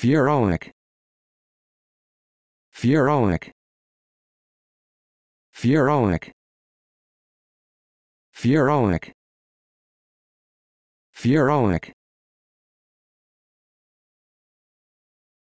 Furoic. Furoic. Furoic. Furoic. Furoic.